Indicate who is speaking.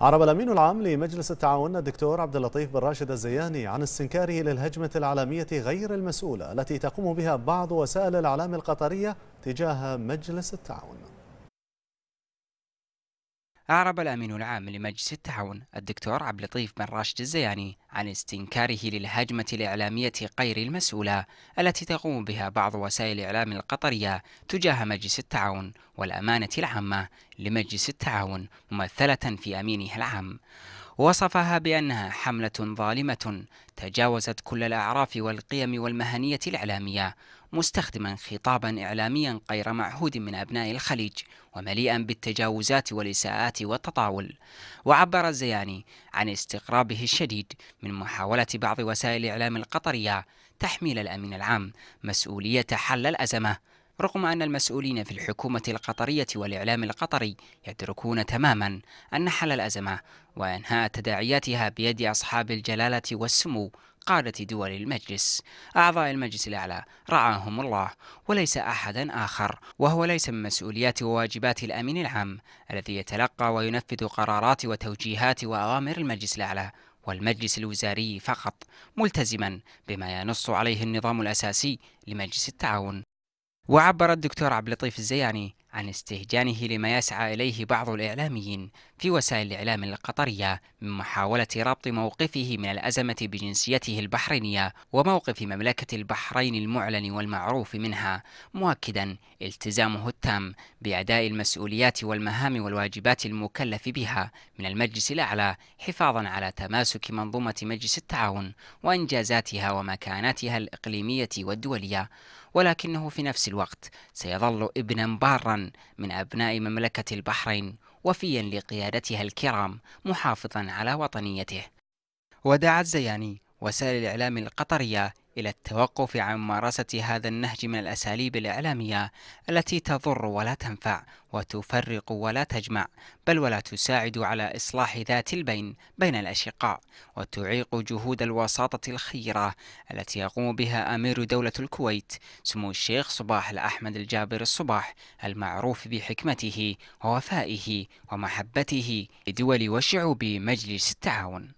Speaker 1: عرب الأمين العام لمجلس التعاون الدكتور عبد اللطيف بن راشد الزياني عن استنكاره للهجمة العالمية غير المسؤولة التي تقوم بها بعض وسائل الإعلام القطرية تجاه مجلس التعاون أعرب الأمين العام لمجلس التعاون الدكتور عبد اللطيف بن راشد الزياني عن استنكاره للهجمة الإعلامية غير المسؤولة التي تقوم بها بعض وسائل الإعلام القطرية تجاه مجلس التعاون والأمانة العامة لمجلس التعاون ممثلة في أمينه العام وصفها بأنها حملة ظالمة تجاوزت كل الأعراف والقيم والمهنية الإعلامية مستخدما خطابا إعلاميا غير معهود من أبناء الخليج ومليئا بالتجاوزات والإساءات والتطاول وعبر الزياني عن استغرابه الشديد من محاولة بعض وسائل الإعلام القطرية تحميل الأمين العام مسؤولية حل الأزمة رغم أن المسؤولين في الحكومة القطرية والإعلام القطري يدركون تماما أن حل الأزمة وإنهاء تداعياتها بيد أصحاب الجلالة والسمو قادة دول المجلس أعضاء المجلس الأعلى رعاهم الله وليس أحدا آخر وهو ليس من مسؤوليات وواجبات الأمين العام الذي يتلقى وينفذ قرارات وتوجيهات وأوامر المجلس الأعلى والمجلس الوزاري فقط ملتزما بما ينص عليه النظام الأساسي لمجلس التعاون وعبر الدكتور عبد اللطيف الزياني عن استهجانه لما يسعى إليه بعض الإعلاميين في وسائل الإعلام القطرية من محاولة ربط موقفه من الأزمة بجنسيته البحرينية وموقف مملكة البحرين المعلن والمعروف منها مؤكدا التزامه التام بأداء المسؤوليات والمهام والواجبات المكلف بها من المجلس الأعلى حفاظا على تماسك منظومة مجلس التعاون وإنجازاتها ومكاناتها الإقليمية والدولية ولكنه في نفس الوقت سيظل ابنا بارا من أبناء مملكة البحرين وفيا لقيادتها الكرام محافظا على وطنيته ودعا الزياني وسائل الإعلام القطرية إلى التوقف عن ممارسة هذا النهج من الأساليب الإعلامية التي تضر ولا تنفع وتفرق ولا تجمع بل ولا تساعد على إصلاح ذات البين بين الأشقاء وتعيق جهود الوساطة الخيرة التي يقوم بها أمير دولة الكويت سمو الشيخ صباح الأحمد الجابر الصباح المعروف بحكمته ووفائه ومحبته لدول وشعوب مجلس التعاون